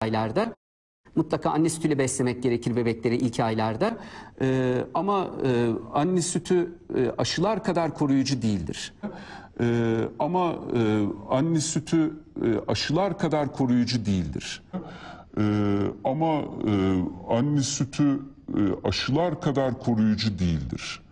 aylarda. Mutlaka anne sütüyle beslemek gerekir bebekleri ilk aylarda. Ee, ama e, anne sütü e, aşılar kadar koruyucu değildir. Ee, ama e, anne sütü e, aşılar kadar koruyucu değildir. Ee, ama e, anne sütü e, aşılar kadar koruyucu değildir.